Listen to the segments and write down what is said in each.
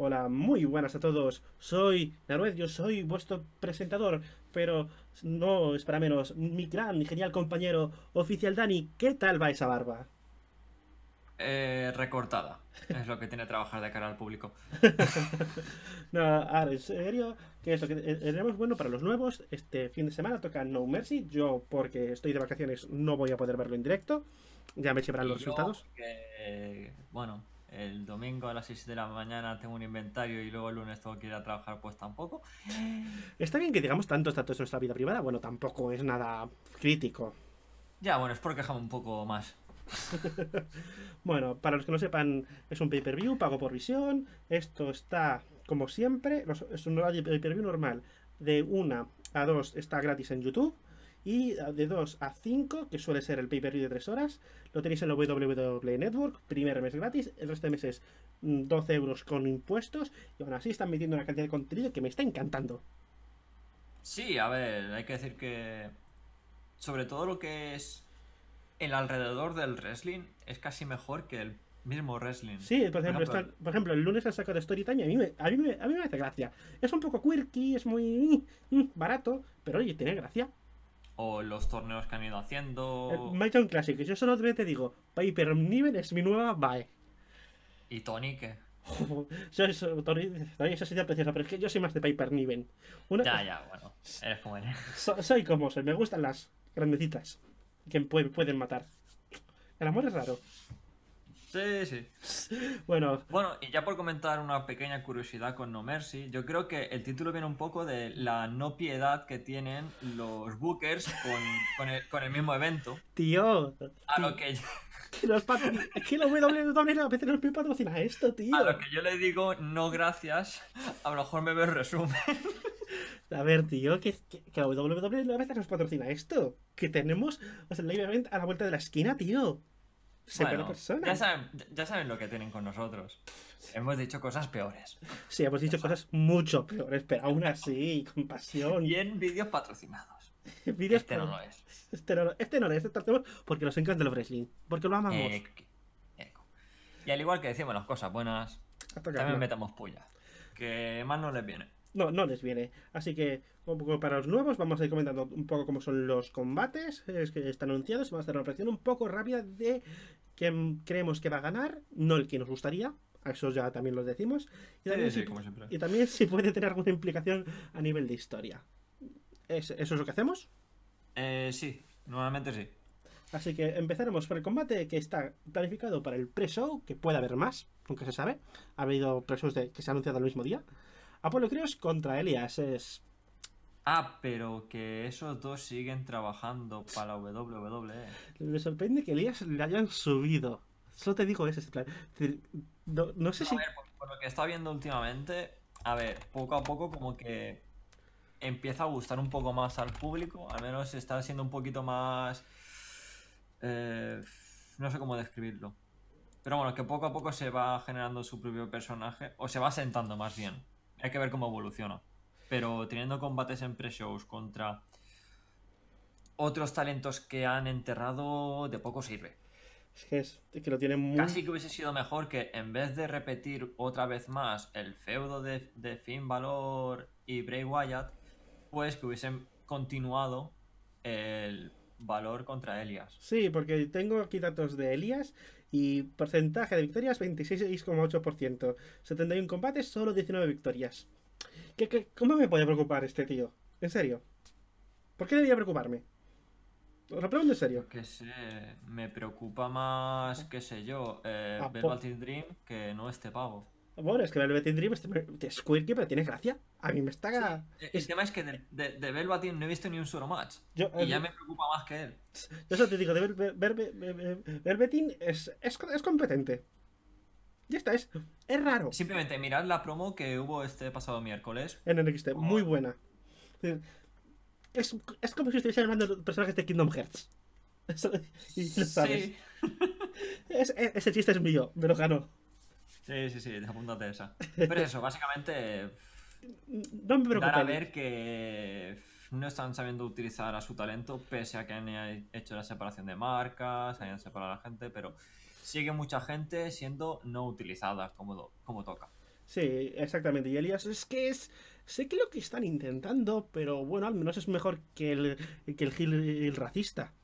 Hola, muy buenas a todos. Soy Naruez, yo soy vuestro presentador, pero no es para menos mi gran y genial compañero oficial Dani. ¿Qué tal va esa barba? Eh, recortada. Es lo que tiene trabajar de cara al público. no, ahora, en serio, que eso, que tenemos bueno para los nuevos. Este fin de semana toca No Mercy. Yo, porque estoy de vacaciones, no voy a poder verlo en directo. Ya me llevarán los resultados. bueno, el domingo a las 6 de la mañana tengo un inventario y luego el lunes tengo que ir a trabajar, pues tampoco. Eh. Está bien que digamos tantos datos en nuestra vida privada, bueno, tampoco es nada crítico. Ya, bueno, es porque dejamos un poco más. bueno, para los que no sepan, es un pay-per-view, pago por visión. Esto está, como siempre, es un pay-per-view normal. De una a dos está gratis en YouTube. Y ah, de 2 a 5, que suele ser el pay-per-view de 3 horas, lo tenéis en la WWE Network, primer mes gratis, el resto de meses 12 mm, euros con impuestos, y aún así están metiendo una cantidad de contenido que me está encantando. Sí, a ver, hay que decir que sobre todo lo que es el alrededor del wrestling es casi mejor que el mismo wrestling. Sí, por ejemplo, el lunes han sacado Storytime y a mí, a, mí a mí me hace gracia. Es un poco quirky, es muy mm, mm, barato, pero oye, tiene gracia o los torneos que han ido haciendo. Eh, un Classic, yo solo te digo, Piper Niven es mi nueva BAE. ¿Y Tony qué? Tony, preciosa, pero es que yo soy más de Piper Niven. Ya, ya, bueno, eres como eres. soy como me gustan las grandecitas que pueden, pueden matar. El amor es raro. Sí, sí. bueno. Bueno, y ya por comentar una pequeña curiosidad con No Mercy, yo creo que el título viene un poco de la no piedad que tienen los bookers con, el, mismo evento. Tío. A lo que yo... Que, la WWE a veces nos patrocina esto, tío. A lo que yo le digo, no gracias, a lo mejor me veo el resumen. A ver, tío, que, la WWE a veces nos patrocina esto. Que tenemos, o sea, el live event a la vuelta de la esquina, tío. Bueno, ya saben, lo que tienen con nosotros. Hemos dicho cosas peores. Sí, hemos dicho cosas mucho peores, pero aún así, con pasión. Y en vídeos patrocinados. este, no no es. este no lo es. Este no, lo es, este lo porque nos encanta el wrestling, porque lo amamos. Eh, y al igual que decimos las cosas buenas, también metamos puya, que más no les viene no, no les viene. Así que un poco para los nuevos vamos a ir comentando un poco cómo son los combates es que están anunciados. Vamos a hacer una operación un poco rápida de quién creemos que va a ganar, no el que nos gustaría. a Eso ya también lo decimos. Y también, si, puede tener alguna implicación a nivel de historia. ¿Eso es lo que hacemos? Eh, sí, nuevamente sí. Así que empezaremos por el combate que está planificado para el pre-show, que puede haber más, aunque se sabe. Ha habido pre-shows que se han anunciado el mismo día. Apollo es contra Elias es... Ah, pero que esos dos siguen trabajando para WWE. Me sorprende que Elias le hayan subido. Solo te digo eso. No, no sé si... Ver, por, lo que está viendo últimamente, a ver, poco a poco como que empieza a gustar un poco más al público, al menos está siendo un poquito más... Eh, no sé cómo describirlo. Pero bueno, que poco a poco se va generando su propio personaje, o se va sentando más bien. Hay que ver cómo evoluciona. Pero teniendo combates en pre-shows contra otros talentos que han enterrado, de poco sirve. Es que, lo tienen muy... Casi que hubiese sido mejor que en vez de repetir otra vez más el feudo de, de Finn Balor y Bray Wyatt, pues que hubiesen continuado el valor contra Elias. Sí, porque tengo aquí datos de Elias y porcentaje de victorias 26,8%. 71 combates, solo 19 victorias. ¿Qué, cómo me puede preocupar este tío? ¿En serio? ¿Por qué debería preocuparme? Os lo pregunto en serio. Que sé, me preocupa más, qué sé yo, eh, ah, Dream que no este pavo. Bueno, es que Velvet Dream es, squirky, pero tiene gracia. A mí me está. El tema es que de, de, no he visto ni un solo match. y eh, ya me preocupa más que él. Yo eso te digo, de Velvetin es, es, es, competente. Ya está, es, es raro. Simplemente mirad la promo que hubo este pasado miércoles. En NXT, XT, muy buena. Es, es, como si estuviese armando personajes de Kingdom Hearts. y sabes. ese chiste es mío, me lo ganó. Sí, sí, sí, apúntate esa. Pero eso, básicamente. Mm, no me preocupes. Dar a ver que no están sabiendo utilizar a su talento, pese a que han hecho la separación de marcas, hayan separado a la gente, pero sigue mucha gente siendo no utilizada como, como toca. Sí, exactamente. Y Elías, es que es. Sé que lo que están intentando, pero bueno, al menos es mejor que el, que el Gil racista,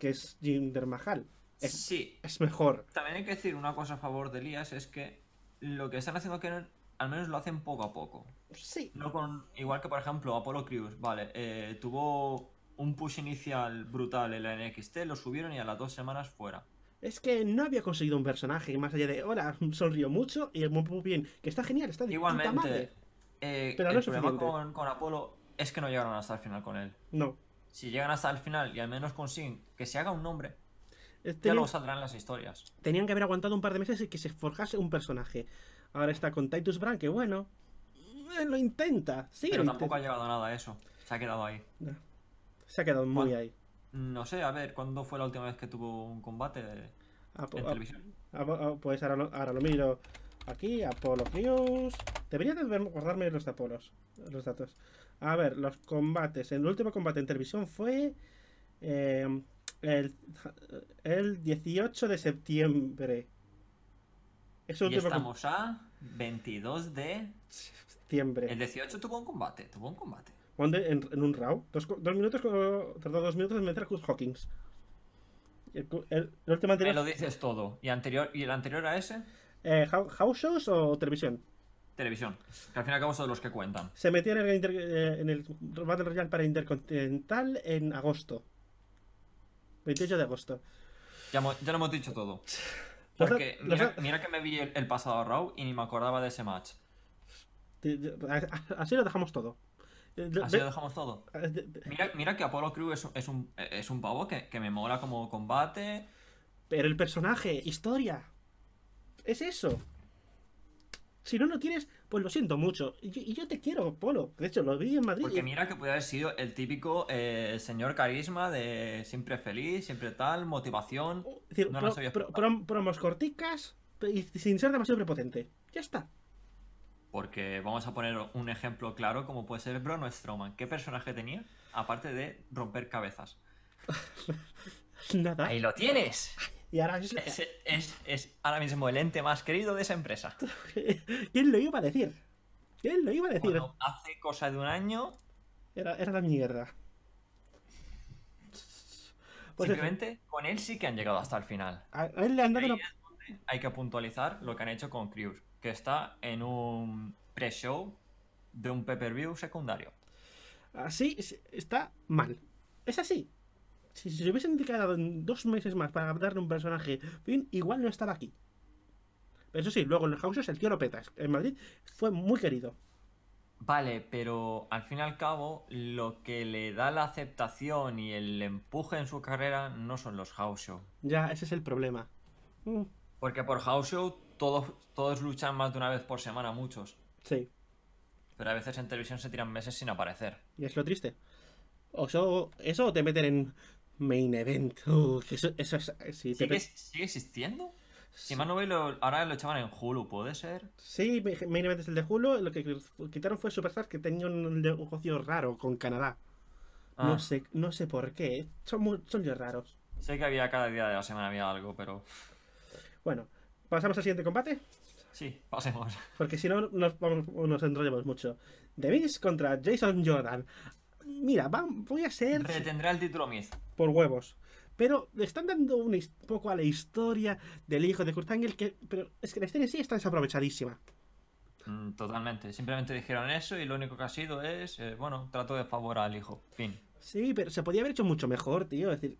que es Jinder Mahal sí. Es mejor. También hay que decir una cosa a favor de Elías, es que lo que están haciendo que al menos lo hacen poco a poco. Sí. igual que por ejemplo Apolo Crews, vale, eh, tuvo un push inicial brutal en la NXT, lo subieron y a las dos semanas fuera. Es que no había conseguido un personaje más allá de, hola, sonrió mucho y es muy bien, que está genial, está de Igualmente, madre. Eh, Pero no el problema con, con Apolo es que no llegaron hasta el final con él. No. Si llegan hasta el final y al menos consiguen que se haga un nombre, este ya luego saldrán las historias. Tenían que haber aguantado un par de meses y que se forjase un personaje. Ahora está con Titus Brand, que bueno, eh, lo intenta. Pero tampoco ha llegado nada a eso. Se ha quedado ahí. Se ha quedado muy ahí. No sé, a ver, ¿cuándo fue la última vez que tuvo un combate ah, en ah, televisión? Ah, pues ahora lo, miro aquí, Apolo News. Debería de guardarme los Apolos, los datos. A ver, los combates. El último combate en televisión fue eh, el, 18 de septiembre. y estamos a 22 de septiembre. El 18 tuvo un combate, tuvo un combate. En, un round. Dos, minutos, tardó dos minutos en meter a Hawkins. El, último lo dices todo. ¿Y, anterior, y el anterior a ese? ¿House eh, shows o televisión? Televisión. Que al fin y al cabo son los que cuentan. Se metió en el, eh, en el Battle Royale para Intercontinental en agosto. 28 de agosto. Ya, lo hemos dicho todo. Porque mira, que me vi el, pasado Raw y ni me acordaba de ese match. Así lo dejamos todo. Eh, así lo dejamos todo. Eh, mira, que Apollo Crew es, un, es pavo que, que me mola como combate. Pero el personaje, historia. Es eso. Si no lo tienes, pues lo siento mucho. Y yo, te quiero, Polo. De hecho, lo vi en Madrid. Porque mira que puede haber sido el típico eh, señor carisma de siempre feliz, siempre tal, motivación. Oh, no lo sabía Pero promos corticas y sin ser demasiado prepotente. Ya está. Porque vamos a poner un ejemplo claro, como puede ser Bruno Stroman. ¿Qué personaje tenía? Aparte de romper cabezas. Nada. Ahí lo tienes es, ahora mismo el ente más querido de esa empresa. ¿Quién lo iba a decir? ¿Quién lo iba a decir? hace cosa de un año. Era, la mierda. Pues Simplemente con él sí que han llegado hasta el final. él le han dado Hay que puntualizar lo que han hecho con Cruz, que está en un pre-show de un pay-per-view secundario. Así está mal. Es así si se hubiesen dedicado dos meses más para darle un personaje fin, igual no estaría aquí. Pero eso sí, luego en los houses el tío lo peta. En Madrid fue muy querido. Vale, pero al fin y al cabo, lo que le da la aceptación y el empuje en su carrera no son los house show. Ya, ese es el problema. Mm. Porque por house show todos, todos luchan más de una vez por semana, muchos. Sí. Pero a veces en televisión se tiran meses sin aparecer. Y es lo triste. O eso, eso te meten en Main Event. eso, es, ¿Sigue, existiendo? Si sí. lo, ahora lo echaban en Hulu, ¿puede ser? Sí, Main Event es el de Hulu. Lo que quitaron fue Superstar, que tenía un negocio raro con Canadá. No, ah. sé, no sé por qué. Son, muy, son los raros. Sé que había cada día de la semana había algo, pero. Bueno, ¿pasamos al siguiente combate? Sí, pasemos. Porque si no, nos, nos mucho. The contra Jason Jordan mira, voy a ser... Retendrá el título Mies. Por huevos. Pero le están dando un poco a la historia del hijo de Kurt Angle, que, pero es que la historia sí está desaprovechadísima. Mm, totalmente. Simplemente dijeron eso y lo único que ha sido es, eh, bueno, trato de favor al hijo. Fin. Sí, pero se podía haber hecho mucho mejor, tío. Es decir,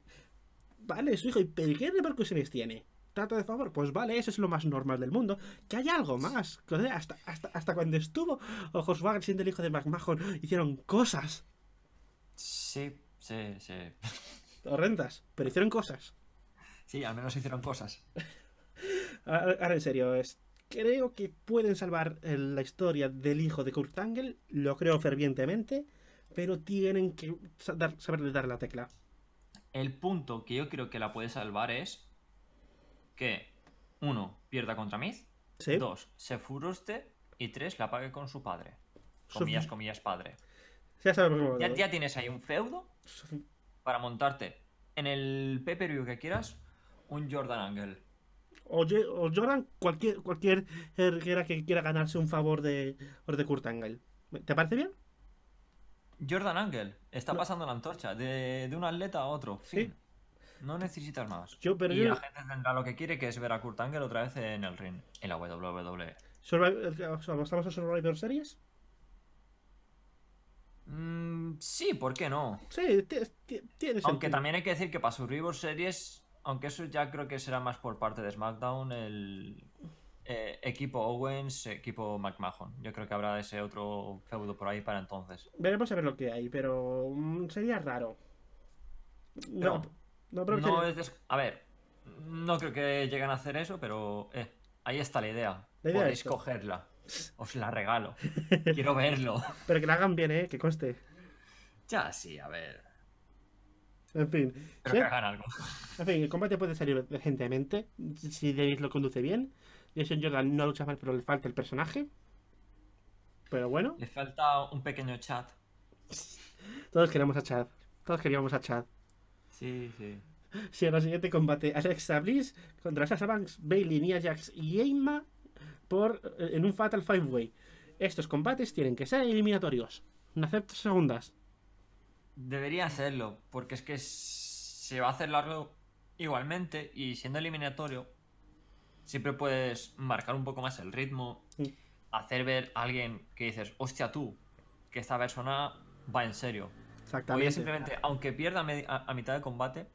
vale, su hijo, ¿y qué repercusiones tiene? trato de favor, pues vale, eso es lo más normal del mundo. Que haya algo más. Hasta, hasta, cuando estuvo Ojos siendo el hijo de McMahon, hicieron cosas. Sí, sí, sí. Horrendas, pero hicieron cosas. Sí, al menos hicieron cosas. Ahora en serio, es, creo que pueden salvar eh, la historia del hijo de Kurt Angle, lo creo fervientemente, pero tienen que saber saberle dar la tecla. El punto que yo creo que la puede salvar es que, uno, pierda contra mí, dos, se furuste y tres, la pague con su padre. Comillas, comillas, padre. Ya tienes ahí un feudo para montarte en el pay per que quieras un Jordan Angle. O, Jordan, cualquier, cualquier que quiera ganarse un favor de, de Kurt Angle. ¿Te parece bien? Jordan Angle está pasando la antorcha de, un atleta a otro. No necesitas más. y la gente tendrá lo que quiere, que es ver a Kurt Angle otra vez en el ring, en la WWE. ¿Estamos eh, a Survivor Series? Mm, sí, ¿por qué no? Sí, Aunque también hay que decir que para sus Survivor Series, aunque eso ya creo que será más por parte de SmackDown, el eh, equipo Owens, equipo McMahon. Yo creo que habrá ese otro feudo por ahí para entonces. Veremos a ver lo que hay, pero mm, sería raro. No, no, A ver, no creo que lleguen a hacer eso, pero eh, ahí está La idea Podéis cogerla. Os la regalo. Quiero verlo. Pero que la hagan bien, ¿eh? Que coste Ya, sí, a ver. En fin. que algo. En fin, el combate puede salir decentemente. Si Davis lo conduce bien. Jason Jordan no lucha mal, pero le falta el personaje. Pero bueno. Le falta un pequeño chat. Todos queremos a Chad. Todos queríamos a chat Sí, sí. Si sí, en el siguiente combate, Alexa Bliss contra Sasha Banks, Bailey, Nia Jax y Eima por, eh, en un Fatal Five Way. Estos combates tienen que ser eliminatorios. No acepto segundas. Debería serlo, porque es que se va a hacer largo igualmente y siendo eliminatorio siempre puedes marcar un poco más el ritmo, mm. hacer ver a alguien que dices, hostia tú, que esta persona va en serio. O ya simplemente, aunque pierda a, mitad de combate,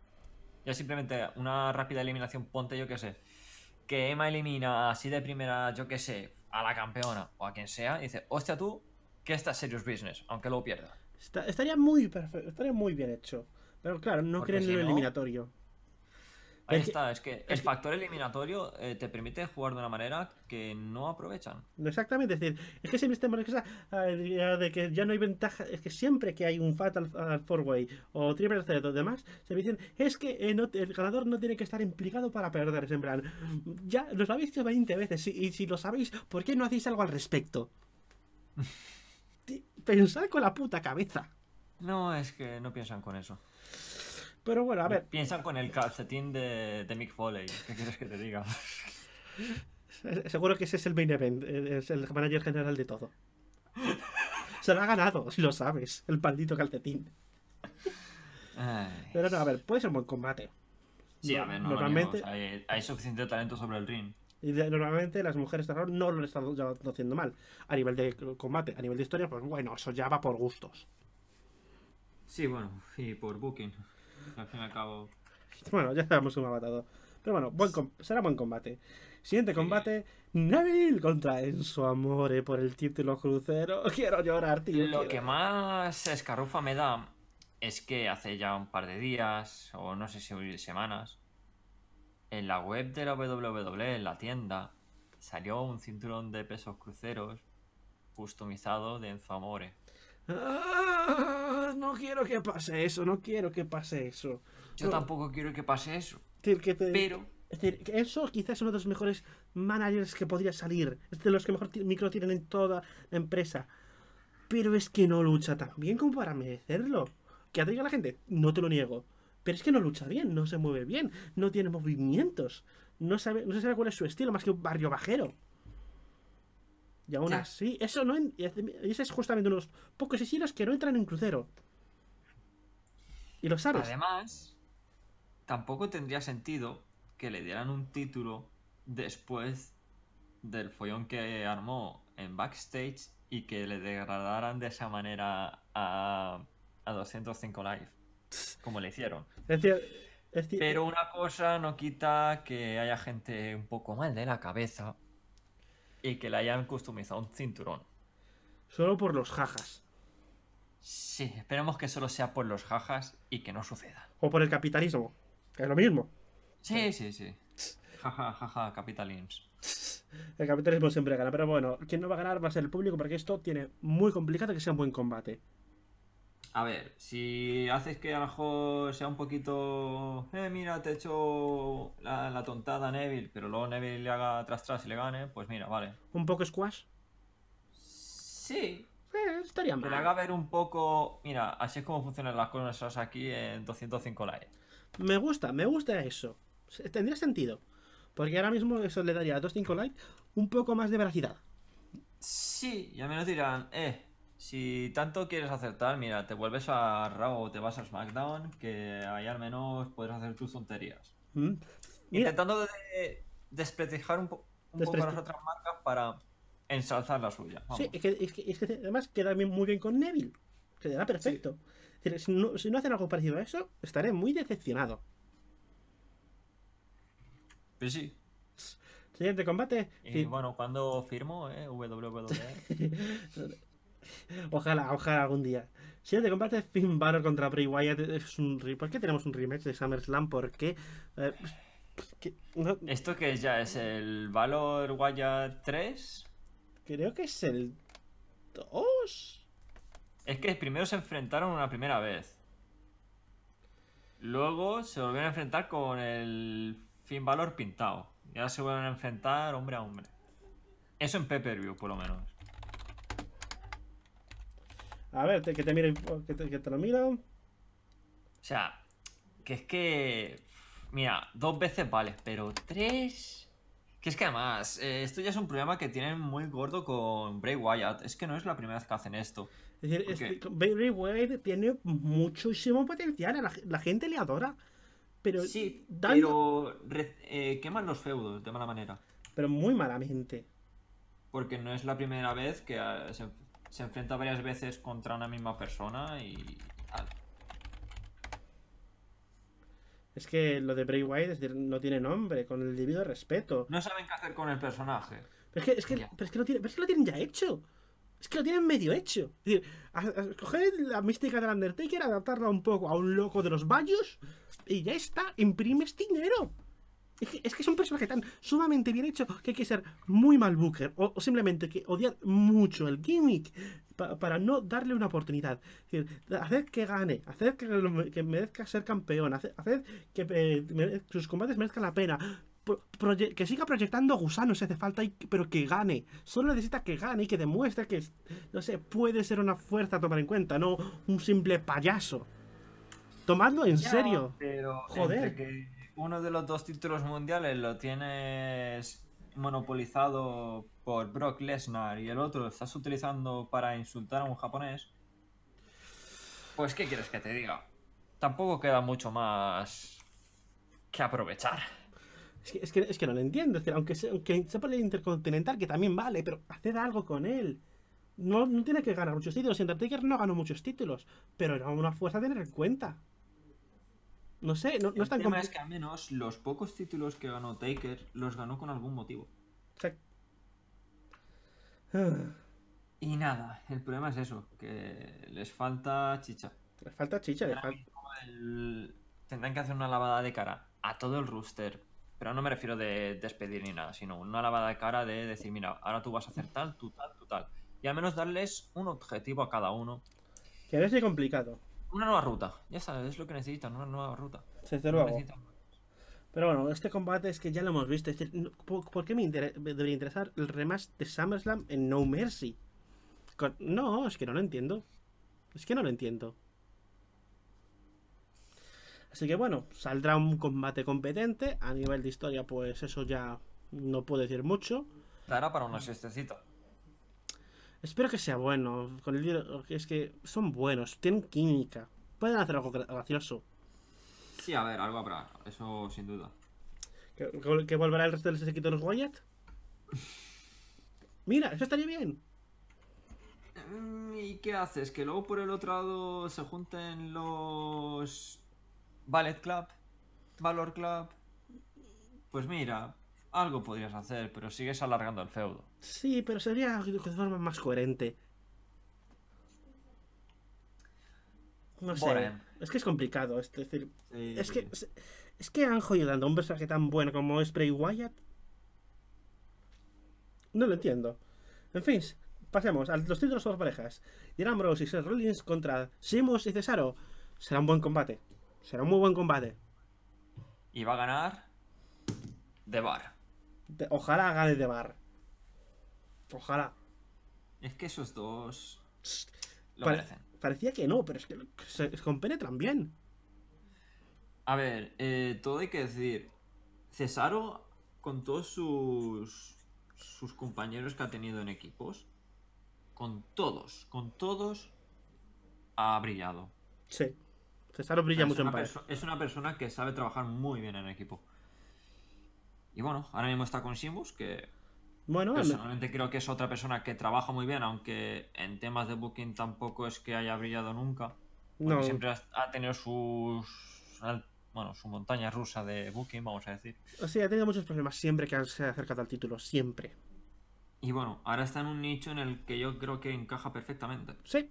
ya simplemente una rápida eliminación, ponte yo que sé, que Emma elimina así de primera, yo qué sé, a la campeona o a quien sea, y dice, hostia tú, que estás serious business, aunque lo pierda. estaría muy perfecto, estaría muy bien hecho. Pero claro, no creen el eliminatorio. Ahí está, es que el factor eliminatorio eh, te permite jugar de una manera que no aprovechan. Exactamente, es decir, es que siempre eh, de que ya no hay ventaja, es que siempre que hay un Fatal uh, Four Way o Triple Threat o demás, se dicen, es que eh, el ganador no tiene que estar implicado para perder, plan, ya lo habéis visto 20 veces, y, y si lo sabéis, ¿por qué no hacéis algo al respecto? Pensad con la puta cabeza. No, es que no piensan con eso. Pero bueno, a ver. Piensan con el calcetín de, de Mick Foley. ¿Qué quieres que te diga? Seguro que ese es el main event, es el manager general de todo. Se lo ha ganado, si lo sabes, el maldito calcetín. Pero no, a ver, puede ser un buen combate. Sí, a ver, normalmente. hay, suficiente talento sobre el ring. Y normalmente las mujeres de no lo están haciendo mal. A nivel de combate, a nivel de historia, pues bueno, eso ya va por gustos. Sí, bueno, y por booking. Al fin y al cabo. Bueno, ya sabemos un matado. Pero bueno, será buen combate. Siguiente combate, Neville contra Enzo Amore por el título crucero. Quiero llorar, tío. Lo que más escarrufa me da es que hace ya un par de días, o no sé si semanas, en la web de la WWE, en la tienda, salió un cinturón de pesos cruceros customizado de Enzo Amore. Ah, no quiero que pase eso, no quiero que pase eso. Yo tampoco quiero que pase eso. decir, que Pero. eso quizás es uno de los mejores managers que podría salir. Es de los que mejor micro tienen en toda la empresa. Pero es que no lucha tan bien como para merecerlo. Que atraiga a la gente, no te lo niego. Pero es que no lucha bien, no se mueve bien, no tiene movimientos. No, sabe, no se sabe cuál es su estilo, más que un barrio bajero. Y aún así, eso no ese es justamente uno los pocos islas que no entran en crucero. Y lo sabes. Además, tampoco tendría sentido que le dieran un título después del follón que armó en backstage y que le degradaran de esa manera a, 205 Live, como le hicieron. es cierto. Pero una cosa no quita que haya gente un poco mal de la cabeza y que le hayan customizado un cinturón. Solo por los jajas. Sí, esperemos que solo sea por los jajas y que no suceda. O por el capitalismo, que es lo mismo. Sí, sí, sí. Jaja, jaja, El capitalismo siempre gana, pero bueno, quien no va a ganar va a ser el público porque esto tiene muy complicado que sea un buen combate. A ver, si haces que a lo mejor sea un poquito. Eh, mira, te he hecho la, tontada Neville, pero luego Neville le haga tras tras y le gane, pues mira, vale. ¿Un poco squash? Sí. Eh, estaría mal. Pero le haga ver un poco. Mira, así es como funcionan las cosas aquí en 205 likes. Me gusta, me gusta eso. Tendría sentido. Porque ahora mismo eso le daría a 2.5 likes un poco más de veracidad. Sí, ya menos dirán, eh, si tanto quieres acertar, mira, te vuelves a Raw o te vas a SmackDown, que ahí al menos puedes hacer tus tonterías. Mm. Intentando de, un, poco las otras marcas para ensalzar la suya. Sí, es que, además queda muy bien con Neville. Quedará perfecto. si, no, hacen algo parecido a eso, estaré muy decepcionado. Pues sí, Siguiente combate. Y bueno, cuando firmo, eh? WWE. Ojalá, ojalá algún día. Si te combate, Finn Balor contra Bray Wyatt. Es un ¿Por qué tenemos un rematch de SummerSlam? ¿Por qué? Eh, pues, pues ¿qué? ¿Esto que ya es el Valor Wyatt 3? Creo que es el 2. Es que primero se enfrentaron una primera vez. Luego se volvieron a enfrentar con el Finn Balor pintado. Y ahora se vuelven a enfrentar hombre a hombre. Eso en pay por lo menos. A ver, que te que lo miro. O sea, que es que. Mira, dos veces vale, pero tres. Que es que además, eh, esto ya es un problema que tienen muy gordo con Bray Wyatt. Es que no es la primera vez que hacen esto. Es decir, Bray Wyatt tiene muchísimo potencial. La, gente le adora. Pero sí, pero eh, queman los feudos de mala manera. Pero muy malamente. Porque no es la primera vez que ah, se, se enfrenta varias veces contra una misma persona y... Es que lo de Bray Wyatt no tiene nombre, con el debido respeto. No saben qué hacer con el personaje. Pero es que, lo, tienen, ya hecho. Es que lo tienen medio hecho. coger la mística del Undertaker, adaptarla un poco a un loco de los vallos y ya está, imprimes dinero. Es que, es que, un personaje tan sumamente bien hecho que hay que ser muy mal Booker o, simplemente que odiar mucho el gimmick para no darle una oportunidad. Es hacer que gane, hacer que, merezca ser campeón, hacer, eh, que sus combates merezcan la pena. que siga proyectando gusanos si hace falta, pero que gane. Solo necesita que gane y que demuestre que, no sé, puede ser una fuerza a tomar en cuenta, no un simple payaso. Tomadlo en serio. Joder uno de los dos títulos mundiales lo tienes monopolizado por Brock Lesnar y el otro lo estás utilizando para insultar a un japonés, pues ¿qué quieres que te diga? Tampoco queda mucho más que aprovechar. Es que, no lo entiendo, aunque, sea, el Intercontinental, que también vale, pero hacer algo con él. No, tiene que ganar muchos títulos. Undertaker no ganó muchos títulos, pero era una fuerza a tener en cuenta. No sé, no, están. es tan complicado. es que al menos los pocos títulos que ganó Taker los ganó con algún motivo. Y nada, el problema es eso, que les falta chicha. Les falta chicha, les falta... Tendrán que hacer una lavada de cara a todo el rooster. Pero no me refiero de despedir ni nada, sino una lavada de cara de decir, mira, ahora tú vas a hacer tal, tú tal, tú tal. Y al menos darles un objetivo a cada uno. Que a es complicado. Una nueva ruta, ya sabes, es lo que necesitan, una nueva ruta. pero bueno, este combate es que ya lo hemos visto. Es decir, ¿por, qué me, debería interesar el rematch de SummerSlam en No Mercy? No, es que no lo entiendo. Es que no lo entiendo. Así que bueno, saldrá un combate competente. A nivel de historia, pues eso ya no puedo decir mucho. Dará para unos siestecita. Espero que sea bueno. Con el es que son buenos, tienen química. Pueden hacer algo gracioso. Sí, a ver, algo habrá, eso sin duda. ¿Que, volverá el resto del de los Wyatt? Mira, eso estaría bien. Mm, ¿Y qué haces? ¿Que luego por el otro lado se junten los. Ballet Club? ¿Valor Club? Pues mira, algo podrías hacer, pero sigues alargando el feudo. Sí, pero sería de forma más coherente. No sé. Es que es complicado. Es decir, es, que, es, que han jodido dando un personaje tan bueno como Spray Wyatt. No lo entiendo. En fin, pasemos a los títulos por parejas. Dean y Seth Rollins contra Simos y Cesaro. Será un buen combate. Será un muy buen combate. Y va a ganar The Bar. Ojalá haga de bar. Ojalá. Es que esos dos. Parecía que no, pero es que se compenetran bien. A ver, eh, todo hay que decir. Cesaro, con todos sus, sus compañeros que ha tenido en equipos, con todos, con todos, ha brillado. Sí. Cesaro brilla mucho en Es una persona que sabe trabajar muy bien en equipo. Y bueno, ahora mismo está con Simbus, que bueno, personalmente creo que es otra persona que trabaja muy bien, aunque en temas de booking tampoco es que haya brillado nunca. Porque siempre ha tenido sus bueno, su montaña rusa de Booking, vamos a decir. Sí, ha tenido muchos problemas siempre que se ha acercado al título, siempre. Y bueno, ahora está en un nicho en el que yo creo que encaja perfectamente. Sí,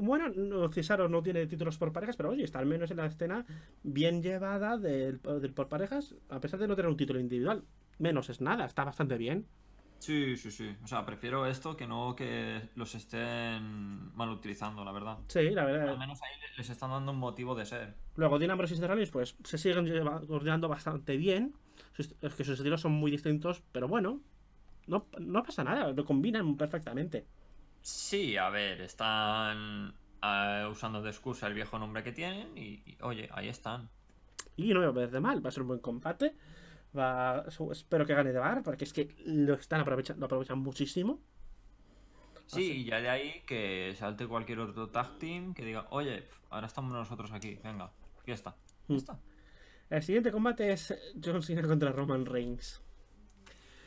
bueno, no, Cesaro no tiene títulos por parejas, pero oye, está al menos en la escena bien llevada del, por parejas, a pesar de no tener un título individual. Menos es nada, está bastante bien. Sí, sí, sí. O sea, prefiero esto que no que los estén mal utilizando, la verdad. Sí, la verdad. Al menos ahí les están dando un motivo de ser. Luego, Dinamros y Cesaronis, pues se siguen coordinando bastante bien. Es que sus estilos son muy distintos, pero bueno, no, pasa nada, lo combinan perfectamente. Sí, a ver, están ah, usando de excusa el viejo nombre que tienen y, oye, ahí están. Y no me de mal, va a ser un buen combate. espero que gane de bar, porque es que lo están aprovechando, aprovechan muchísimo. Sí, y ya de ahí que salte cualquier otro tag team que diga, oye, ahora estamos nosotros aquí, venga, ya está. Mm. está. El siguiente combate es John Cena contra Roman Reigns.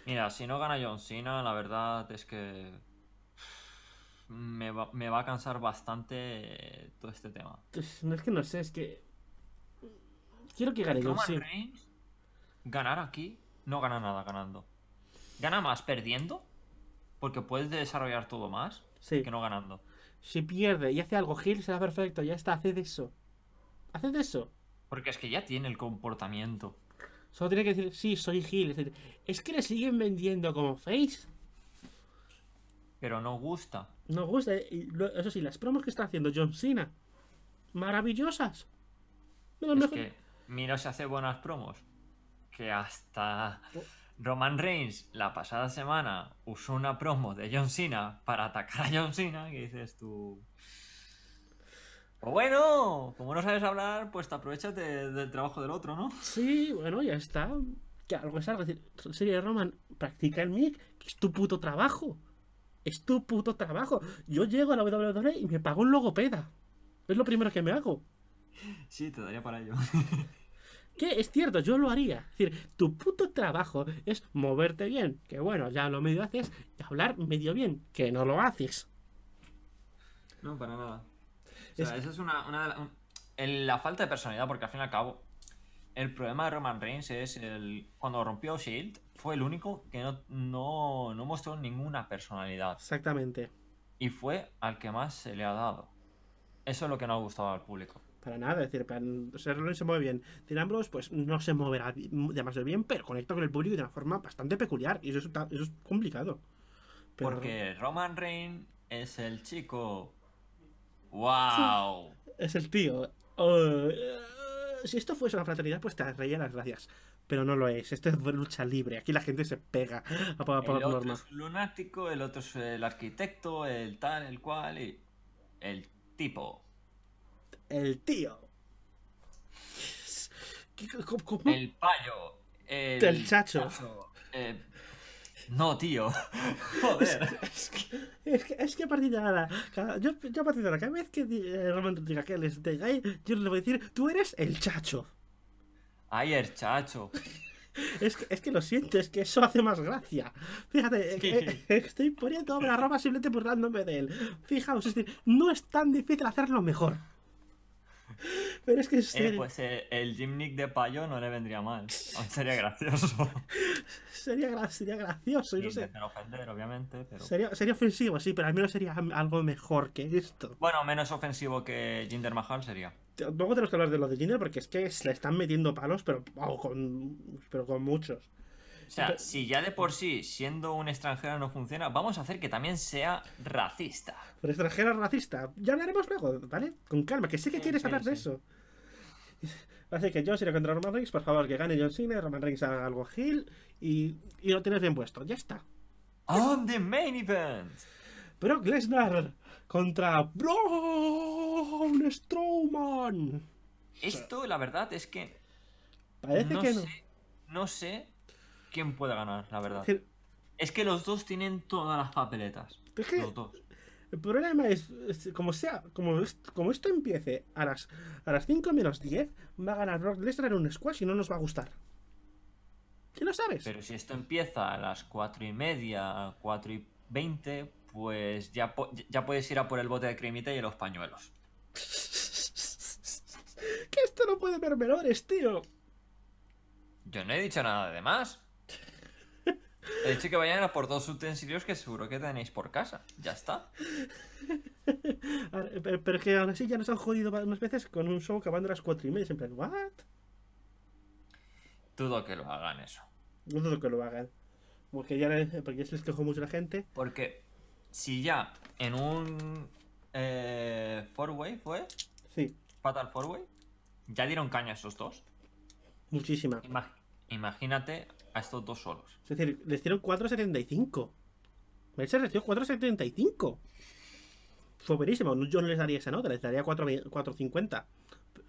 Mira, si no gana John Cena, la verdad es que me va, a cansar bastante eh, todo este tema. Pues, no es que no sé, es que... Quiero que gane John Cena. Reigns, ganar aquí no gana nada ganando. Gana más perdiendo, porque puedes desarrollar todo más, que no ganando. Si pierde y hace algo Gil, será perfecto, ya está, haced eso. Haced eso. Porque es que ya tiene el comportamiento. Solo tiene que decir, sí, soy Gil. Es, es que le siguen vendiendo como Face. Pero no gusta. No gusta. Eh, eso sí, las promos que está haciendo John Cena. Maravillosas. es hace buenas promos. Que hasta oh. Roman Reigns la pasada semana usó una promo de John Cena para atacar a John Cena. Que dices tú... Pues bueno, como no sabes hablar, pues te del trabajo del otro, ¿no? Sí, bueno, ya está. Que algo es algo. Es decir, Roman, practica el mic, que es tu puto trabajo. Es tu puto trabajo. Yo llego a la WWE y me pago un logopeda. Es lo primero que me hago. Sí, te daría para ello. Que es cierto, yo lo haría. Es decir, tu puto trabajo es moverte bien. Que bueno, ya lo medio haces. Y hablar medio bien. Que no lo haces. No, para nada sea, esa es una, de la, la falta de personalidad, porque al fin y al cabo, el problema de Roman Reigns es el cuando rompió Shield fue el único que no, no, mostró ninguna personalidad. Exactamente. Y fue al que más se le ha dado. Eso es lo que no ha gustado al público. Para nada, es decir, que se mueve bien. Tinambros, pues no se moverá demasiado bien, pero conecta con el público de una forma bastante peculiar. Y eso, es complicado. Porque Roman Reigns es el chico ¡Wow! es el tío. Oh, eh, si esto fuese una fraternidad, pues te reía las gracias. Pero no lo es. Esto es lucha libre. Aquí la gente se pega el otro es lunático, el otro es el arquitecto, el tal, el cual y. El tipo. El tío. El payo. El, chacho. Eh, no, tío. Joder. Es, que, es, que, a partir de ahora, yo, yo, a partir de ahora, cada vez que eh, Román te diga que él es de gay, yo le voy a decir, tú eres el chacho. Ay, el chacho. Es que, es que lo siento, es que eso hace más gracia. Fíjate, eh, eh, estoy poniendo obra ropa simplemente burlándome de él. Fijaos, es decir, no es tan difícil hacerlo mejor. Pero es que es eh, pues eh, el gimnick de payo no le vendría mal. Sería gracioso. sería, sería gracioso. Y no sé. obviamente. Sería, sería, ofensivo, sí, pero al menos sería algo mejor que esto. Bueno, menos ofensivo que Jinder Mahal sería. Luego tenemos que hablar de los de Jinder porque es que se le están metiendo palos, pero, oh, con, pero con muchos. O sea, si ya de por mm. sí, siendo un extranjero no funciona, vamos a hacer que también sea racista. Pero extranjero racista. Ya hablaremos luego, ¿vale? Con calma, que sé que quieres hablar de eso. Así que John Cena contra Roman Reigns, por favor, que gane John Cena, Roman Reigns haga algo heel y, y lo tienes bien puesto. Ya está. On the main event. Brock Lesnar contra Braun Strowman. Esto, la verdad, es que. Parece que no. no sé quién puede ganar, la verdad. Es, que los dos tienen todas las papeletas. los dos. El problema es, como sea, como, como esto empiece a las, a las 5 menos 10, va a ganar Brock Lesnar en un squash y no nos va a gustar. ¿Qué lo sabes? Pero si esto empieza a las 4 y media, 4 y 20, pues ya, ya puedes ir a por el bote de cremita y los pañuelos. que esto no puede ver menores, tío. Yo no he dicho nada de más. He dicho que vayan a por dos utensilios que seguro que tenéis por casa. Ya está. Pero, que ahora sí ya nos han jodido unas veces con un show acabando a las cuatro y media. Siempre, ¿what? Dudo que lo hagan eso. No dudo que lo hagan. Porque ya, porque se les quejó mucho la gente. Porque si ya en un eh, four-way fue. Sí. Fatal four-way. Ya dieron caña a esos dos. Muchísima. imagínate a estos dos solos. Es decir, les dieron 4.75. Mercer les dio 4.75. Fue buenísimo. Yo no les daría esa nota, les daría 4.50.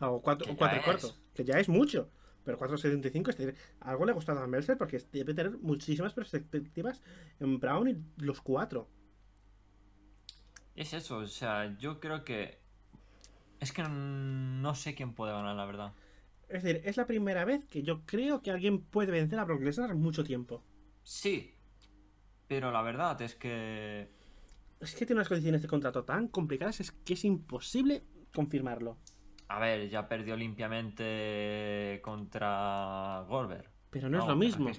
O 4, o Que ya es mucho. Pero 4.75, algo le ha gustado a Mercer porque debe tener muchísimas perspectivas en Brown y los cuatro. Es eso, o sea, yo creo que. Es que no sé quién puede ganar, la verdad. Es decir, es la primera vez que yo creo que alguien puede vencer a Brock Lesnar mucho tiempo. Sí, pero la verdad es que... Es que tiene unas condiciones de contrato tan complicadas es que es imposible confirmarlo. A ver, ya perdió limpiamente contra Goldberg. Pero no, es lo mismo.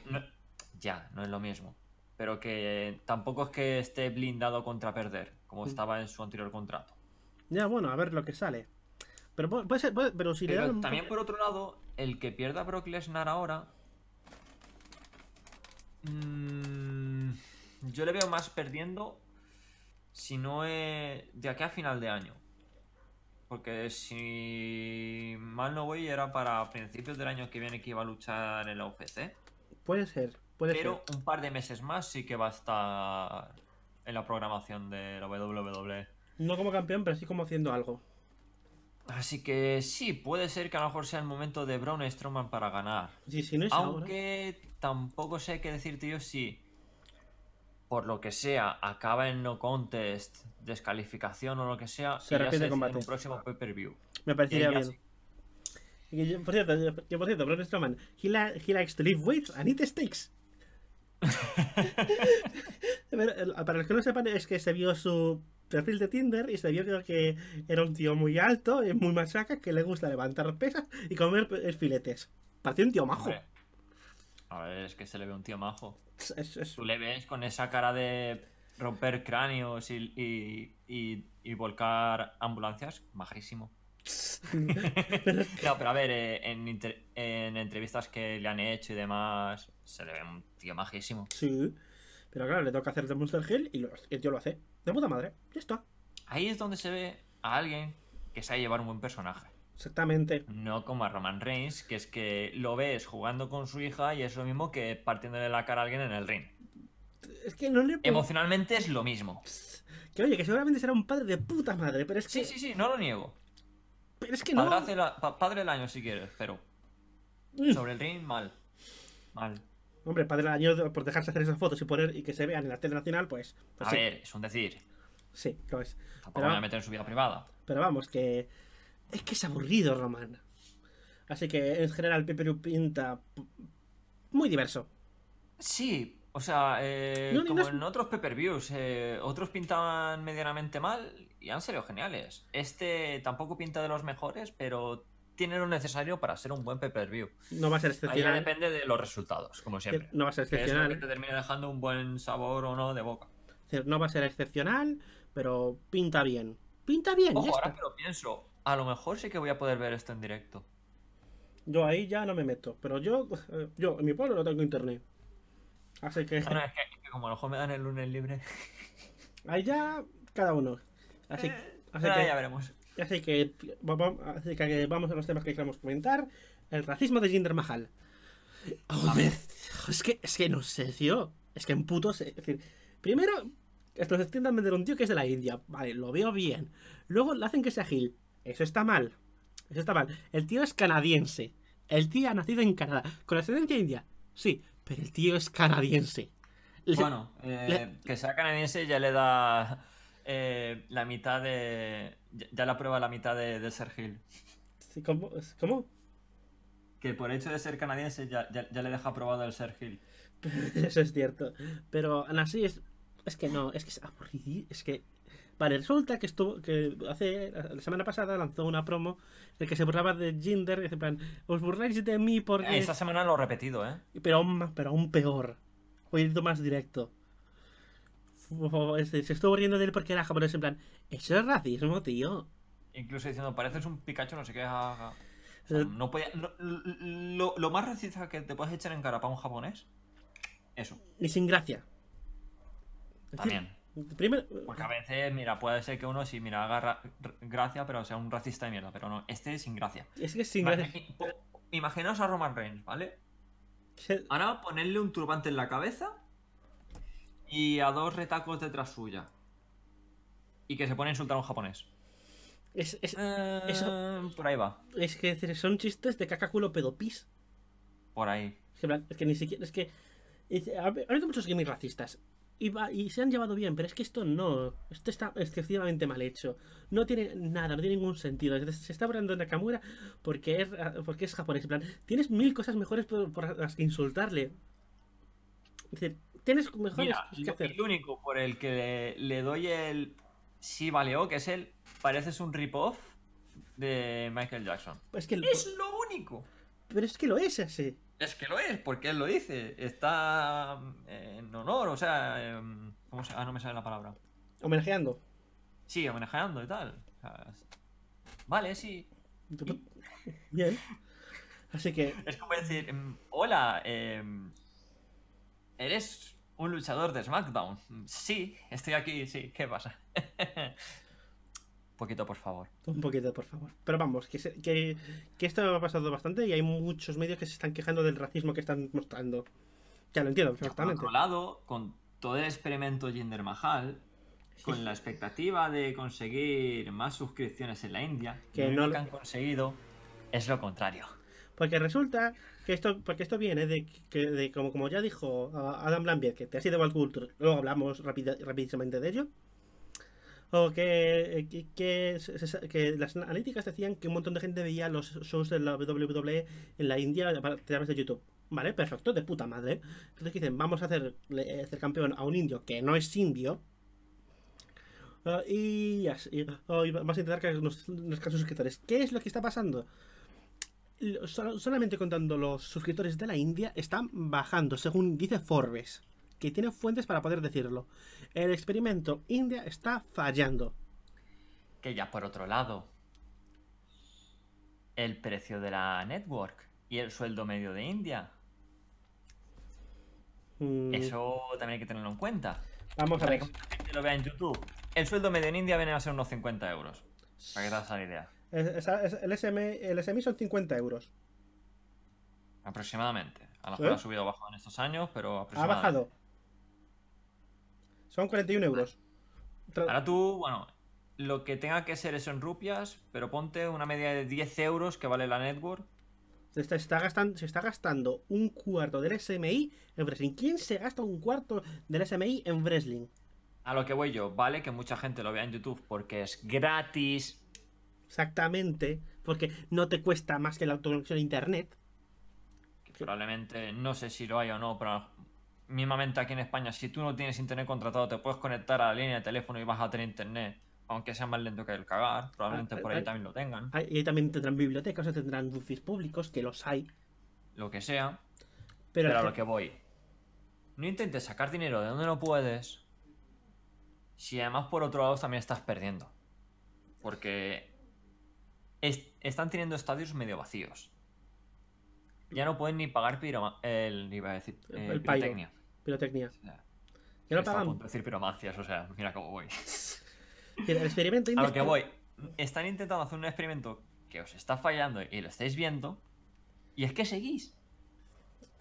ya, no es lo mismo. Pero que tampoco es que esté blindado contra perder, como mm. estaba en su anterior contrato. Ya, bueno, a ver lo que sale. Pero puede ser, pero si le También por otro lado, el que pierda Brock Lesnar ahora... Mm, yo le veo más perdiendo si no es de aquí a final de año. Porque si mal no voy, era para principios del año que viene que iba a luchar en la UFC. Puede ser, puede Pero ser. un par de meses más sí que va a estar en la programación de la WWE. No como campeón, pero sí como haciendo algo. Así que sí, puede ser que a lo mejor sea el momento de Braun Strowman para ganar. Aunque tampoco sé qué decirte yo si, por lo que sea, acaba en no contest, descalificación o lo que sea, se y repite ya en un próximo pay-per-view. Me parecería bien. por cierto, yo, por cierto, Braun Strowman, he, likes to live weights and eat steaks. Eh, para los que no sepan, es que se vio su perfil de Tinder y se vio que era un tío muy alto, muy machaca, que le gusta levantar pesas y comer eh, filetes. Parecía un tío majo. A ver, es que se le ve un tío majo. Es, Tú le ves con esa cara de romper cráneos y, volcar ambulancias, majísimo. no, pero a ver, eh, en, entrevistas que le han hecho y demás, se le ve un tío majísimo. Sí, pero claro, le toca hacer de Monster Hill y el tío lo hace. De puta madre, ya está. Ahí es donde se ve a alguien que sabe llevar un buen personaje. Exactamente. No como a Roman Reigns, que es que lo ves jugando con su hija y es lo mismo que partiéndole la cara a alguien en el ring. Es que no le... Emocionalmente es lo mismo. Que oye, que seguramente será un padre de puta madre, pero es que... Sí, sí, sí, no lo niego. Pero es que no... Padre del año si quieres, pero... Mm. Sobre el ring, mal. Mal. Hombre, Padre Año por dejarse hacer esas fotos y poner y que se vean en la tele nacional, pues. pues a ver, es un decir. Sí, lo es. pero, meter en su vida privada. Pero vamos, que. Es que es aburrido, Román. Así que en general, Pepe pinta muy diverso. Sí, o sea, eh, como en otros pay views eh, otros pintaban medianamente mal y han sido geniales. Este tampoco pinta de los mejores, pero tiene lo necesario para ser un buen pay-per-view. No va a ser excepcional. Ahí depende de los resultados, como siempre. No va a ser excepcional. Que es que te termina dejando un buen sabor o no de boca. No va a ser excepcional, pero pinta bien. Pinta bien. Ojo, ahora que lo pienso, a lo mejor sí que voy a poder ver esto en directo. Yo ahí ya no me meto, pero yo, eh, yo en mi pueblo no tengo internet. Así que... No, es que como a lo mejor me dan el lunes libre. Ahí ya cada uno. así eh, que ya veremos. Así que, que vamos a los temas que queremos comentar. El racismo de Jinder Mahal. Oh, es, que, es que no sé, tío. Es que en puto Es decir, primero, estos a vender un tío que es de la India. Vale, lo veo bien. Luego le hacen que sea Gil. Eso está mal. Eso está mal. El tío es canadiense. El tío ha nacido en Canadá. ¿Con ascendencia india? Sí, pero el tío es canadiense. bueno, eh, que sea canadiense ya le da eh, la mitad de. Ya la prueba la mitad de, de ser Gil. ¿Cómo? Que por hecho de ser canadiense ya, ya, le deja aprobado el ser Gil. Eso es cierto. Pero aún así es. Es que no, es que es aburrido. Es que. Vale, resulta que estuvo. que hace. La semana pasada lanzó una promo de que se burlaba de Jinder. En plan, os burláis de mí porque. Esta semana lo he repetido, ¿eh? Pero aún, pero aún peor. Hoy más directo se estuvo riendo de él porque era japonés en plan, eso es racismo, tío. Incluso diciendo, pareces un Pikachu, no sé qué. Eh. no lo, más racista que te puedes echar en cara para un japonés, eso. Y sin gracia. También. Porque a veces, mira, puede ser que uno sí, mira, haga gracia, pero sea un racista de mierda. Pero no, este es sin gracia. Es que es sin gracia. Imaginaos a Roman Reigns, ¿vale? Ahora ponerle un turbante en la cabeza y a dos retacos detrás suya. Y que se pone a insultar a un japonés. Es, eh, por ahí va. Es que son chistes de culo pedopis. Por ahí. Es que, ni siquiera. Es que. Ha habido muchos gimmicks racistas. Y, se han llevado bien, pero es que esto no. Esto está excesivamente mal hecho. No tiene nada, no tiene ningún sentido. Se está hablando de Nakamura porque es, porque es japonés. En plan, tienes mil cosas mejores por, las que insultarle. Dice... Tienes mejores que El único por el que le, doy el sí valeo, que es el pareces un rip-off de Michael Jackson. Es, lo único. Pero es que lo es ese. Es que lo es, porque él lo dice. Está eh, en honor, o sea, em, ¿cómo se... ah, no me sale la palabra. Homenajeando. Sí, homenajeando y tal. vale, sí. Bien. Así que. Es como decir, em, hola, eh, eres un luchador de SmackDown. Sí, estoy aquí, sí. ¿Qué pasa? Un poquito, por favor. Un poquito, por favor. Pero vamos, que, que, esto ha pasado bastante y hay muchos medios que se están quejando del racismo que están mostrando. Ya lo entiendo perfectamente. Por otro lado, con todo el experimento Jinder Mahal, con la expectativa de conseguir más suscripciones en la India, que no lo han conseguido es lo contrario. Porque resulta que esto, porque esto viene de que, de, como, como ya dijo ah, Adam Lambert, que te ha sido Bad Culture, luego hablamos rápidamente de ello. O eh, que, las analíticas decían que un montón de gente veía los shows de la WWE en la India a través de YouTube. Vale, perfecto, de puta madre. Entonces dicen, vamos a hacer, eh, hacer campeón a un indio que no es indio. Ah, y, oh, vamos a intentar que nos, nos suscriptores. ¿Qué es lo que está pasando? solamente contando los suscriptores de la India, están bajando, según dice Forbes, que tiene fuentes para poder decirlo. El experimento India está fallando. Que ya por otro lado, el precio de la network y el sueldo medio de India. Mm. Eso también hay que tenerlo en cuenta. Vamos a ver. en YouTube. El sueldo medio en India viene a ser unos 50 euros. Para que te hagas la idea el, SMI son 50 euros. Aproximadamente. A lo ¿Eh? mejor ha subido o bajado en estos años, pero Ha bajado. Son 41 euros. Ahora tú, bueno, lo que tenga que ser es en rupias, pero ponte una media de 10 euros que vale la network. Se está, gastando, se está gastando un cuarto del SMI en wrestling. ¿Quién se gasta un cuarto del SMI en wrestling? A lo que voy yo, vale que mucha gente lo vea en YouTube porque es gratis, exactamente, porque no te cuesta más que la autoconexión a internet. Probablemente, no sé si lo hay o no, pero mismamente aquí en España, si tú no tienes internet contratado, te puedes conectar a la línea de teléfono y vas a tener internet, aunque sea más lento que el cagar, probablemente ah, por ahí también lo tengan. y ahí también tendrán bibliotecas, o tendrán luces públicos, que los hay. Lo que sea. Pero, pero a lo que voy. No intentes sacar dinero de donde no puedes. Si además por otro lado también estás perdiendo. Porque están teniendo estadios medio vacíos. Ya no pueden ni pagar piroma eh, pirotecnia. pirotecnia. ya. no pagan. decir piromancias, o sea, mira cómo voy. El experimento A lo que voy. Están intentando hacer un experimento que os está fallando y lo estáis viendo. Y es que seguís.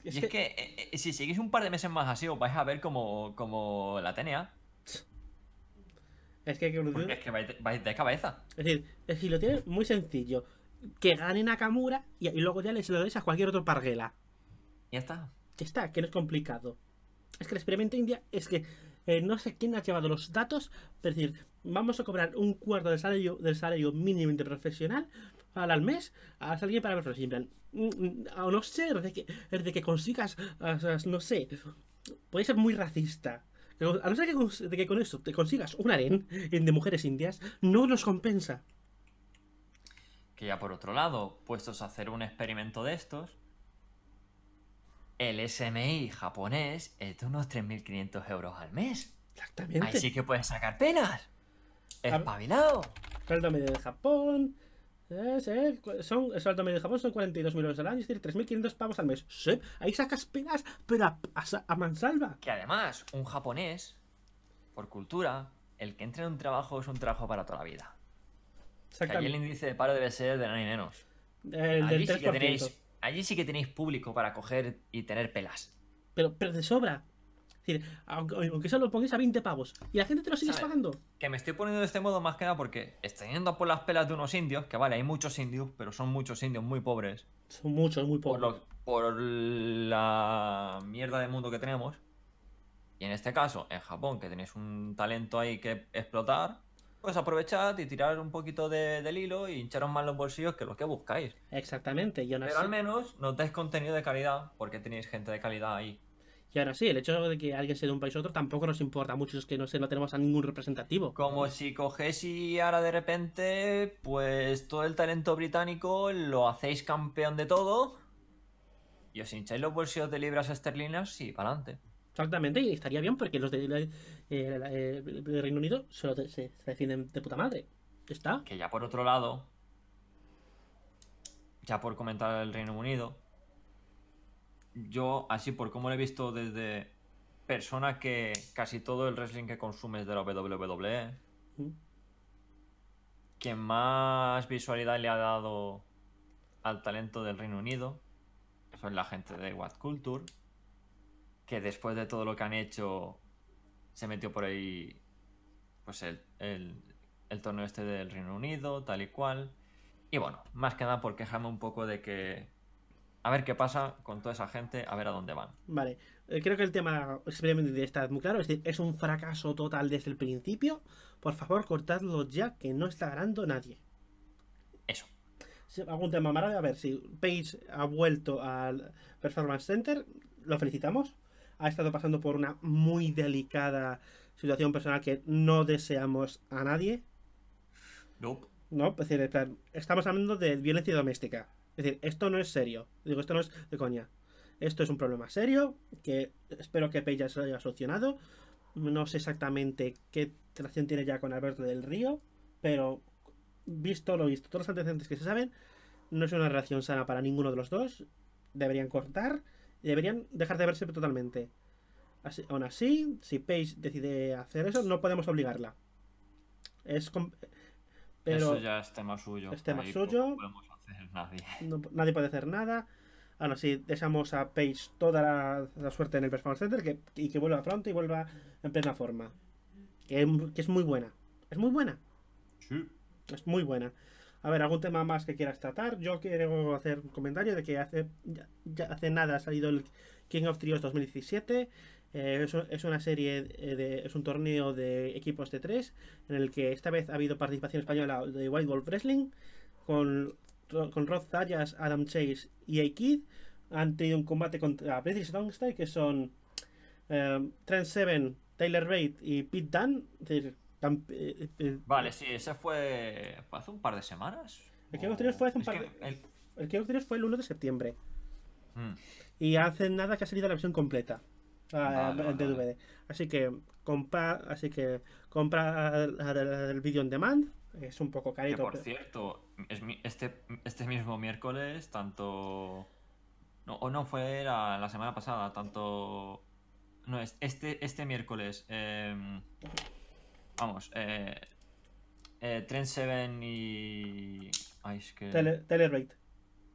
y es que eh, eh, si seguís un par de meses más así, os vais a ver como, la TNA es que Es que vais de, cabeza. Es decir, si lo tienes muy sencillo. Que ganen a Kamura y luego ya les lo des a cualquier otro parguela. Ya está. Ya está, que no es complicado. Es que el experimento India es que eh, no sé quién ha llevado los datos, es decir, vamos a cobrar un cuarto del salario, del salario mínimo interprofesional al, mes a alguien para ver mm, mm, no sé, es que, de que consigas, no sé, puede ser muy racista. A pesar que, de que con esto te consigas un en de mujeres indias, no nos compensa. Que ya por otro lado, puestos a hacer un experimento de estos, el SMI japonés es de unos 3.500 euros al mes. Exactamente. así que puedes sacar penas. Espabilado. Salta medio de Japón, es, eh, son, el saldo medio de Japón son 42.000 euros al año, es decir, 3.500 pavos al mes. ahí sacas penas, pero a, mansalva. Que además, un japonés, por cultura, el que entra en un trabajo es un trabajo para toda la vida. Exactamente. el índice de paro debe ser de nada ni menos. allí, Sí que tenéis, público para coger y tener pelas. Pero, pero de sobra decir, aunque, solo pongáis a 20 pavos y la gente te lo sigue pagando. Que me estoy poniendo de este modo más que nada porque estoy yendo por las pelas de unos indios, que vale, hay muchos indios, pero son muchos indios muy pobres. Son muchos, muy pobres. Por, la mierda de mundo que tenemos. Y en este caso, en Japón, que tenéis un talento ahí que explotar, pues aprovechad y tirar un poquito del hilo y hincharos más los bolsillos que los que buscáis. Exactamente. Pero al menos nos dais contenido de calidad porque tenéis gente de calidad ahí. Y ahora sí, el hecho de que alguien sea de un país a otro tampoco nos importa mucho, es que no, sé, no tenemos a ningún representativo. Como si coges y ahora de repente, pues todo el talento británico lo hacéis campeón de todo y os hincháis los bolsillos de libras esterlinas y para adelante. Exactamente, y estaría bien porque los del eh, eh, de, Reino Unido se, definen de puta madre. Está. Que ya por otro lado, ya por comentar el Reino Unido, yo, así por como lo he visto desde persona que casi todo el wrestling que consume es de la WWE, quien más visualidad le ha dado al talento del Reino Unido son la gente de What Culture, que después de todo lo que han hecho, se metió por ahí pues el, el, el torneo este del Reino Unido, tal y cual. Y bueno, más que nada por quejarme un poco de que a ver qué pasa con toda esa gente, a ver a dónde van. Vale, eh, creo que el tema experimental está muy claro, es decir, es un fracaso total desde el principio. Por favor, cortadlo ya, que no está ganando nadie. Eso. ¿Algún tema más? A ver, si Page ha vuelto al Performance Center, lo felicitamos. Ha estado pasando por una muy delicada situación personal que no deseamos a nadie. Nope. No, es decir, estamos hablando de violencia doméstica. Es decir, esto no es serio. Digo, esto no es de coña. Esto es un problema serio que espero que Paige ya se haya solucionado. No sé exactamente qué relación tiene ya con Alberto del Río, pero visto lo visto, todos los antecedentes que se saben, no es una relación sana para ninguno de los dos. Deberían cortar y deberían dejar de verse totalmente. aún así, si Paige decide hacer eso, no podemos obligarla. Es pero eso ya es tema suyo. Es tema suyo nadie. puede hacer nada. Ahora sí, a Paige toda la, suerte en el Performance Center que, y que vuelva pronto y vuelva en plena forma. Que, es muy buena. Es muy buena. Sí. Es muy buena. A ver, ¿algún tema más que quieras tratar? Yo quiero hacer un comentario de que hace, ya, hace nada ha salido el King of Trios 2017. Eh, es, una serie, de, es un torneo de equipos de tres en el que esta vez ha habido participación española de Wild Wolf Wrestling con con Rod Zayas, Adam Chase y a han tenido un combate contra British Longstay que son eh, Trent Seven, Tyler Bate y Pete Dan. Eh, eh, vale, sí, ese fue, hace un par de semanas. El que hemos fue el... fue el 1 de septiembre. Mm. Y hace nada que ha salido la versión completa. de ah, DVD. Así que compra, así que compra el, vídeo on demand es un poco carito. por cierto, este, este mismo miércoles, tanto. o no, fue la, semana pasada, tanto. No, este, este miércoles. Em, vamos, eh, eh, tren 7 y. Ay, que. Tele,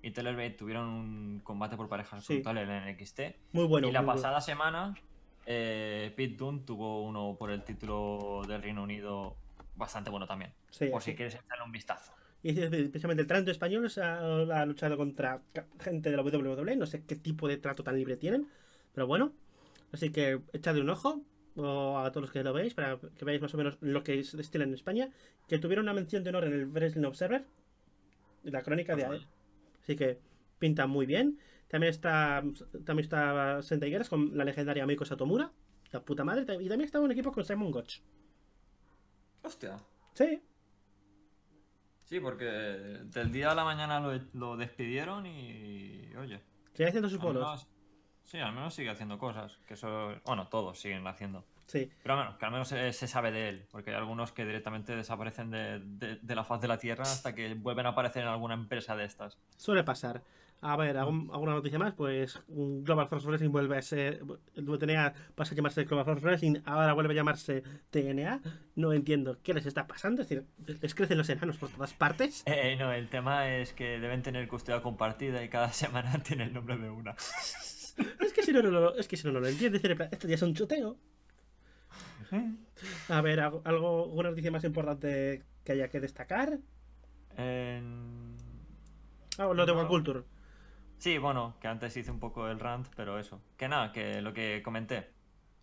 Y Telerate tuvieron un combate por parejas con en el NXT. Muy bueno. Y la pasada semana, eh, Pete Dunne tuvo uno por el título del Reino Unido bastante bueno también. por si quieres echarle un vistazo. Y precisamente el trato español ha, luchado contra gente de la WWE, no sé qué tipo de trato tan libre tienen, pero bueno. Así que echadle un ojo a todos los que lo veis para que veáis más o menos lo que es estilo en España. Que tuvieron una mención de honor en el Wrestling Observer, la crónica de él Así que pinta muy bien. También está, también está Senta con la legendaria Miko Satomura, la puta madre. Y también está un equipo con Simon Gotch. Hostia. Sí. Sí, porque del día a la mañana lo, despidieron y. Oye. Sigue haciendo sus polos. sí, al menos sigue haciendo cosas. Que eso. Bueno, todos siguen haciendo. Sí. Pero que al menos se, sabe de él, porque hay algunos que directamente desaparecen de, la faz de la Tierra hasta que vuelven a aparecer en alguna empresa de estas. Suele pasar. A ver, ¿alguna noticia más? Pues Global Force vuelve a ser. TNA pasa a llamarse Global Force ahora vuelve a llamarse TNA. No entiendo qué les está pasando. Es decir, ¿les crecen los enanos por todas partes? Eh, eh no, el tema es que deben tener custodia compartida y cada semana tiene el nombre de una. es que si no, es lo entiendes, esto ya es un choteo. A ver, ¿algo, ¿alguna noticia más importante que haya que destacar? Eh... Ah, lo de no. Culture. Sí, bueno, que antes hice un poco el rant, pero eso. Que nada, que lo que comenté.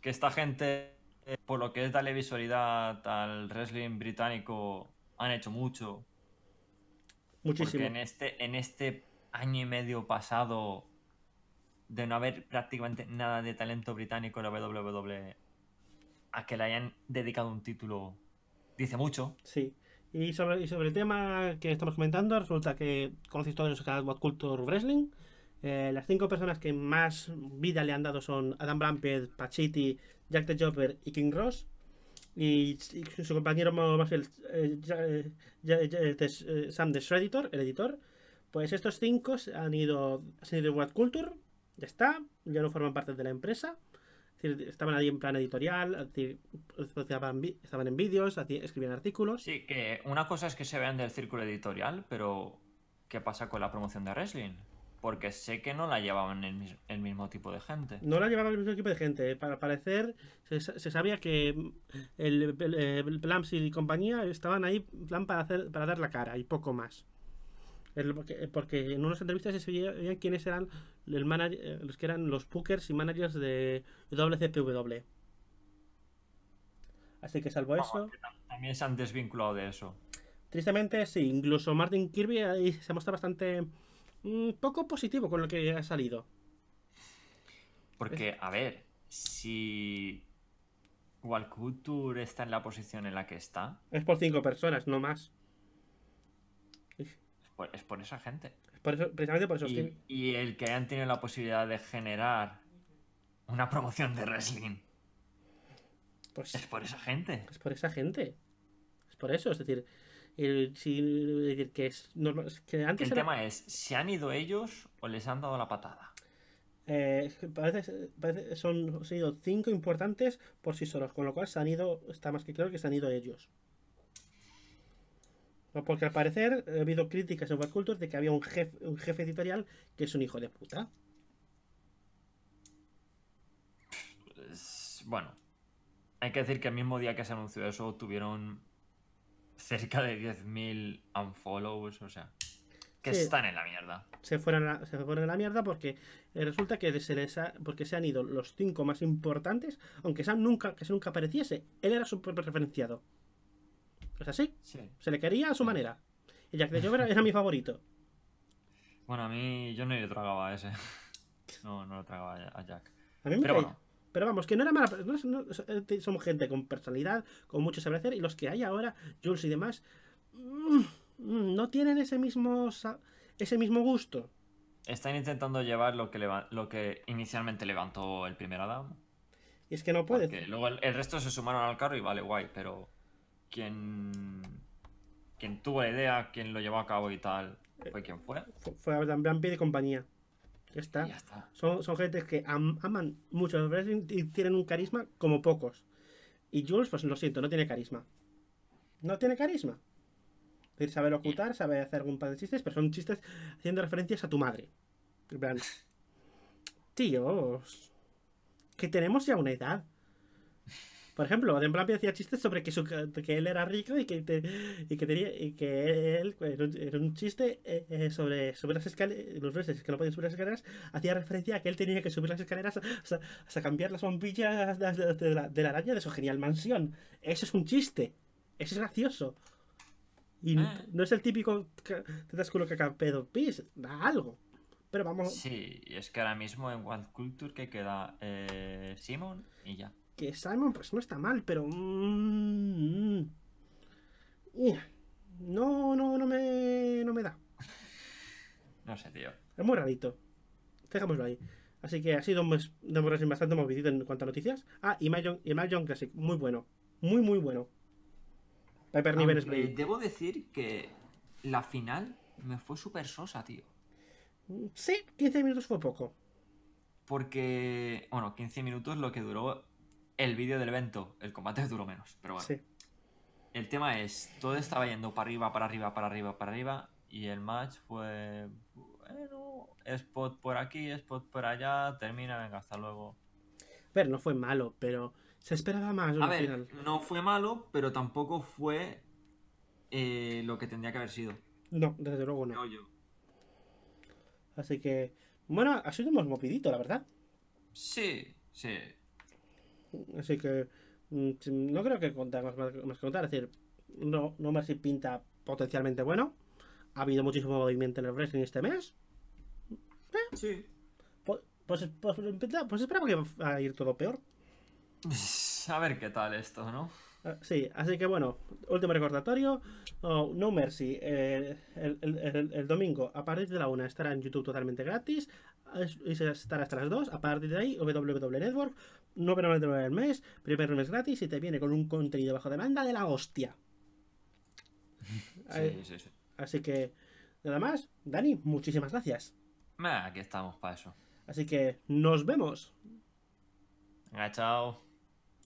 Que esta gente, eh, por lo que es darle visualidad al wrestling británico, han hecho mucho. Muchísimo. Porque en este, en este año y medio pasado de no haber prácticamente nada de talento británico en la WWE, a que le hayan dedicado un título, dice mucho. Sí. Y sobre, sobre el tema que estamos comentando, resulta que conoces todos los Culture Wrestling, eh, las cinco personas que más vida le han dado son Adam Brampet, Pachiti, Jack the Jobber y King Ross. Y, su compañero más eh, eh, el, Sam the Shreditor, el editor. Pues estos cinco han ido, han ido de What Culture, ya está, ya no forman parte de la empresa. estaban ahí en plan editorial, estaban en vídeos, escribían artículos. Sí, que una cosa es que se vean del círculo editorial, pero ¿qué pasa con la promoción de wrestling? Porque sé que no la llevaban el, mismo tipo de gente. No la llevaban el mismo tipo de gente. Eh, para parecer, se, sabía que mm, el, el, eh, y compañía estaban ahí plan para, hacer, para dar la cara y poco más. Eh, porque, en unas entrevistas se veían quiénes eran el los que eran los bookers y managers de WCPW. Así que salvo eso. también se han desvinculado de eso. Tristemente, sí. Incluso Martin Kirby ahí se muestra bastante Mm, poco positivo con lo que ha salido. Porque, a ver, si Walculture está en la posición en la que está. Es por cinco personas, no más. Es por, esa gente. por eso, precisamente por eso. Y, y el que hayan tenido la posibilidad de generar una promoción de wrestling. Pues es por esa gente. Es por esa gente. Es por eso. Es decir, el, tema es, ¿se han ido ellos o les han dado la patada? Eh, son, cinco importantes por sí solos, con lo cual han ido, está más que claro que se han ido ellos. Porque al parecer ha habido críticas en Cultos de que había un jefe, un jefe editorial que es un hijo de puta. Pues, bueno, hay que decir que el mismo día que se anunció eso tuvieron cerca de 10.000 unfollows, o sea, que están en la mierda. Se fueron, a, la mierda porque eh, resulta que se porque se han ido los cinco más importantes, aunque Sam nunca, que se nunca apareciese, él era su propio referenciado. ¿Es así? Se le quería a su manera. Y Jack de era mi favorito. Bueno, a mí yo no le tragaba a ese. No, no lo tragaba a Jack. A mí me Pero pero vamos, que no era mala. Eh, somos gente con personalidad, con mucho saber hacer. Y los que hay ahora, Jules y demás, mm, mm, no tienen ese mismo, ese mismo gusto. Están intentando llevar lo que, lo que inicialmente levantó el primer Adam. Y es que no puede. luego el, resto se sumaron al carro y vale, guay, pero ¿quién tuvo la idea, quien lo llevó a cabo y tal, eh, fue quien fue. Fue, fue Adam de compañía. Ya está. Son, gente que aman mucho y tienen un carisma como pocos. Y Jules, pues lo siento, no tiene carisma. No tiene carisma. Es decir, sabe locutar, sabe hacer algún par de chistes, pero son chistes haciendo referencias a tu madre. En tíos, que tenemos ya una edad. Por ejemplo, Adam Blampi hacía chistes sobre que, su, que él era rico y que, y que, tenía, y que él, era un, chiste eh, eh, sobre subir las escaleras, los veces que no podían subir las escaleras, hacía referencia a que él tenía que subir las escaleras hasta, cambiar las bombillas de, la, araña de su genial mansión. Eso es un chiste. Eso es gracioso. Y ah. no es el típico tetasculo que pedo pis, da algo. Pero vamos. Sí, es que ahora mismo en One Culture que queda eh, Simon y ya que Simon pues no está mal, pero... Mmm, no, no, no me, no me da. No sé, tío. Es muy rarito. Dejémoslo ahí. Así que ha sido un hemos bastante movidito en cuanto a noticias. Ah, y Imagine, Imagine Classic, muy bueno. Muy, muy bueno. Debo decir que la final me fue súper sosa, tío. Mm, sí, 15 minutos fue poco. Porque, bueno, 15 minutos lo que duró el vídeo del evento. El combate duró menos, pero bueno. El tema es, todo estaba yendo para arriba, para arriba, para arriba, para arriba. Y el match fue. Bueno, spot por aquí, spot por allá, termina, venga, hasta luego. A ver, no fue malo, pero se esperaba más. A ver, no fue malo, pero tampoco fue eh, lo que tendría que haber sido. No, desde luego no. Así que, bueno, ha sido buen movidito, la verdad. Sí, sí. Así que mm, no creo que contemos más, que contar. Es decir, no, no Mercy pinta potencialmente bueno. Ha habido muchísimo movimiento en el wrestling este mes. ¿Eh? Sí. Pues, pues, pues, pues, esperamos que va a ir todo peor. A ver qué tal esto, ¿no? Ah, sí, así que bueno, último recordatorio. Oh, no Mercy, eh, el, el, el, domingo a partir de la 1 estará en YouTube totalmente gratis. Y estará hasta las 2. A partir de ahí, WW Network. 9,99 al mes, primer mes gratis y te viene con un contenido bajo demanda de la hostia. Así que, nada más, Dani, muchísimas gracias. aquí estamos para eso. Así que, nos vemos. chao.